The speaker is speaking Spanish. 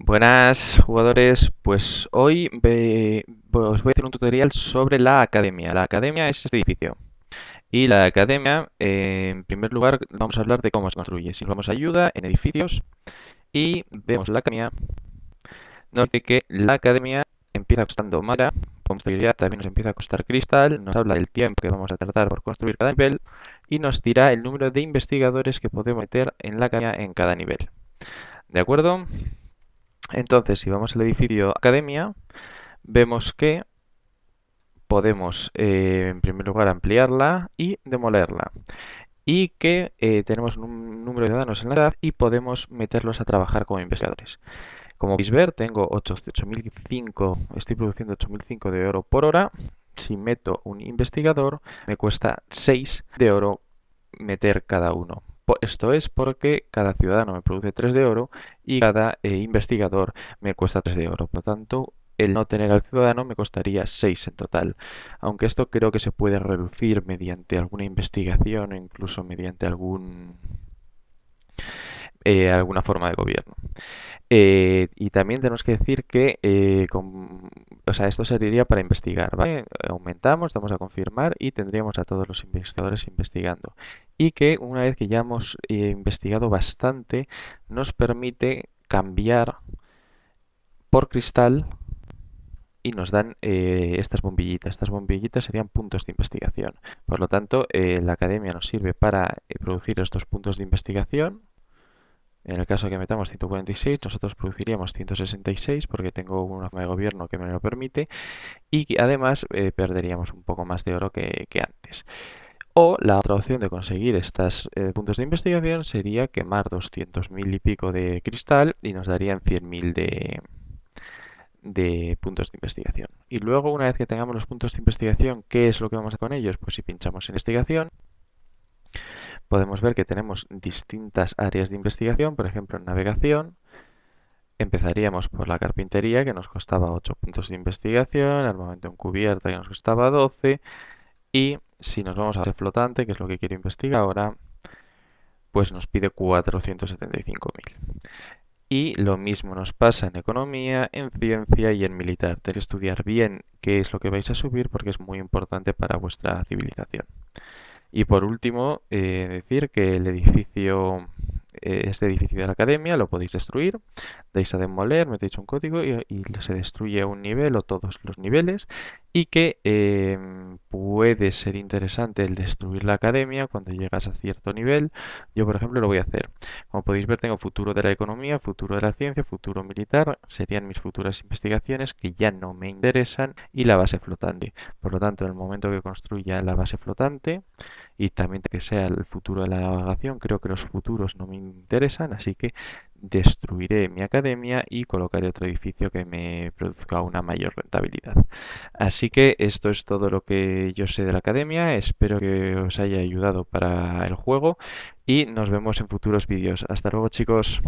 Buenas jugadores, pues hoy os pues voy a hacer un tutorial sobre la academia. La academia es este edificio. Y la academia, eh, en primer lugar, vamos a hablar de cómo se construye. Si nos vamos a ayuda, en edificios, y vemos la academia, nos dice que la academia empieza costando mala, con también nos empieza a costar cristal, nos habla del tiempo que vamos a tardar por construir cada nivel, y nos dirá el número de investigadores que podemos meter en la academia en cada nivel. ¿De acuerdo? Entonces, si vamos al edificio Academia, vemos que podemos, eh, en primer lugar, ampliarla y demolerla. Y que eh, tenemos un número de ciudadanos en la edad y podemos meterlos a trabajar como investigadores. Como podéis ver, tengo 8.005, estoy produciendo 8.005 de oro por hora. Si meto un investigador, me cuesta 6 de oro meter cada uno. Esto es porque cada ciudadano me produce 3 de oro y cada eh, investigador me cuesta 3 de oro. Por lo tanto, el no tener al ciudadano me costaría 6 en total. Aunque esto creo que se puede reducir mediante alguna investigación o incluso mediante algún eh, alguna forma de gobierno. Eh, y también tenemos que decir que esto serviría para investigar. Aumentamos, vamos a confirmar y tendríamos a todos los investigadores investigando y que una vez que ya hemos eh, investigado bastante nos permite cambiar por cristal y nos dan eh, estas bombillitas. Estas bombillitas serían puntos de investigación. Por lo tanto, eh, la academia nos sirve para producir estos puntos de investigación. En el caso que metamos 146, nosotros produciríamos 166 porque tengo un arma de gobierno que me lo permite y además perderíamos un poco más de oro que antes. O la otra opción de conseguir estos eh, puntos de investigación sería quemar 200.000 y pico de cristal y nos darían 100.000 de, puntos de investigación. Y luego, una vez que tengamos los puntos de investigación, ¿qué es lo que vamos a hacer con ellos? Pues si pinchamos en investigación, podemos ver que tenemos distintas áreas de investigación, por ejemplo, en navegación. Empezaríamos por la carpintería, que nos costaba 8 puntos de investigación, armamento cubierta que nos costaba 12, y si nos vamos a hacer flotante, que es lo que quiero investigar ahora, pues nos pide 475.000. Y lo mismo nos pasa en economía, en ciencia y en militar. Tenéis que estudiar bien qué es lo que vais a subir porque es muy importante para vuestra civilización. Y por último, eh, decir que el edificio eh, este edificio de la academia, lo podéis destruir, dais a demoler, metéis un código y, se destruye un nivel o todos los niveles y que em, puede ser interesante el destruir la academia cuando llegas a cierto nivel. Yo, por ejemplo, lo voy a hacer. Como podéis ver, tengo futuro de la economía, futuro de la ciencia, futuro militar, serían mis futuras investigaciones que ya no me interesan y la base flotante. Por lo tanto, en el momento que construya la base flotante, y también que sea el futuro de la navegación. Creo que los futuros no me interesan, así que destruiré mi academia y colocaré otro edificio que me produzca una mayor rentabilidad. Así que esto es todo lo que yo sé de la academia, espero que os haya ayudado para el juego y nos vemos en futuros vídeos. Hasta luego chicos.